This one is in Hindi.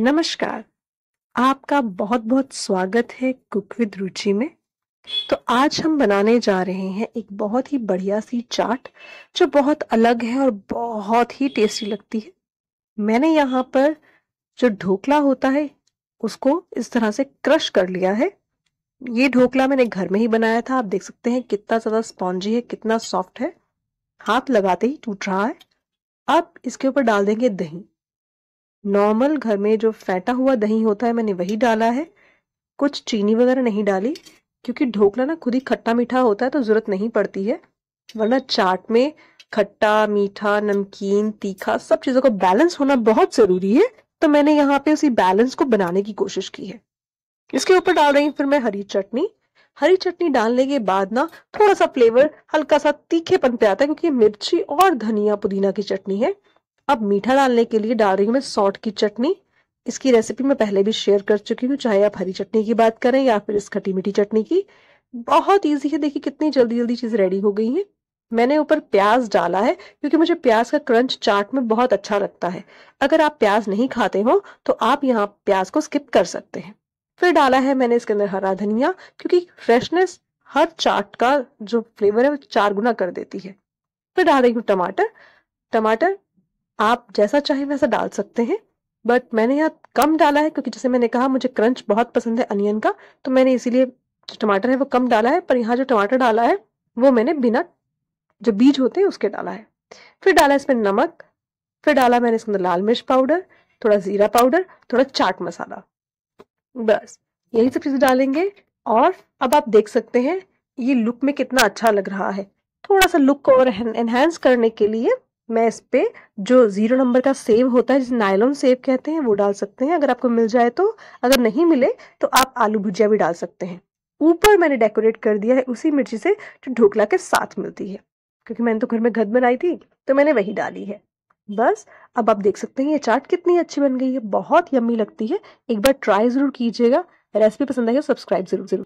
नमस्कार आपका बहुत बहुत स्वागत है कुक विद रुचि में तो आज हम बनाने जा रहे हैं एक बहुत ही बढ़िया सी चाट जो बहुत अलग है और बहुत ही टेस्टी लगती है मैंने यहाँ पर जो ढोकला होता है उसको इस तरह से क्रश कर लिया है ये ढोकला मैंने घर में ही बनाया था आप देख सकते हैं कितना ज़्यादा स्पॉन्जी है कितना सॉफ्ट है हाथ लगाते ही टूट रहा है अब इसके ऊपर डाल देंगे दही नॉर्मल घर में जो फेंटा हुआ दही होता है मैंने वही डाला है कुछ चीनी वगैरह नहीं डाली क्योंकि ढोकला ना खुद ही खट्टा मीठा होता है तो ज़रूरत नहीं पड़ती है वरना चाट में खट्टा मीठा नमकीन तीखा सब चीज़ों का बैलेंस होना बहुत ज़रूरी है तो मैंने यहाँ पे उसी बैलेंस को बनाने की कोशिश की है इसके ऊपर डाल रही हूँ फिर मैं हरी चटनी हरी चटनी डालने के बाद ना थोड़ा सा फ्लेवर हल्का सा तीखेपन पे आता है क्योंकि मिर्ची और धनिया पुदीना की चटनी है अब मीठा डालने के लिए डाल रही हूँ मैं सौट की चटनी इसकी रेसिपी मैं पहले भी शेयर कर चुकी हूँ चाहे आप हरी चटनी की बात करें या फिर इस खट्टी मीठी चटनी की बहुत ईजी है देखिए कितनी जल्दी जल्दी चीज़ रेडी हो गई है मैंने ऊपर प्याज डाला है क्योंकि मुझे प्याज का क्रंच चाट में बहुत अच्छा लगता है अगर आप प्याज नहीं खाते हो तो आप यहाँ प्याज को स्किप कर सकते हैं फिर डाला है मैंने इसके अंदर हरा धनिया क्योंकि फ्रेशनेस हर चाट का जो फ्लेवर है वो चार गुना कर देती है फिर डाल रही हूँ टमाटर टमाटर आप जैसा चाहे वैसा डाल सकते हैं बट मैंने यहाँ कम डाला है क्योंकि जैसे मैंने कहा मुझे क्रंच बहुत पसंद है अनियन का तो मैंने इसीलिए जो टमाटर है वो कम डाला है पर यहाँ जो टमाटर डाला है वो मैंने बिना जो बीज होते हैं उसके डाला है फिर डाला है इसमें नमक फिर डाला मैंने इसके अंदर लाल मिर्च पाउडर थोड़ा ज़ीरा पाउडर थोड़ा चाट मसाला बस यही सब चीज़ें डालेंगे और अब आप देख सकते हैं ये लुक में कितना अच्छा लग रहा है थोड़ा सा लुक को और एनहेंस करने के लिए मैं इस पर जो ज़ीरो नंबर का सेव होता है जिसे नायलॉन सेव कहते हैं वो डाल सकते हैं अगर आपको मिल जाए तो अगर नहीं मिले तो आप आलू भुजिया भी डाल सकते हैं ऊपर मैंने डेकोरेट कर दिया है उसी मिर्ची से जो ढोकला के साथ मिलती है क्योंकि मैंने तो घर में घद बनाई थी तो मैंने वही डाली है बस अब आप देख सकते हैं ये चाट कितनी अच्छी बन गई है बहुत यम्मी लगती है एक बार ट्राई ज़रूर कीजिएगा रेसिपी पसंद आई सब्सक्राइब ज़रूर ज़रूर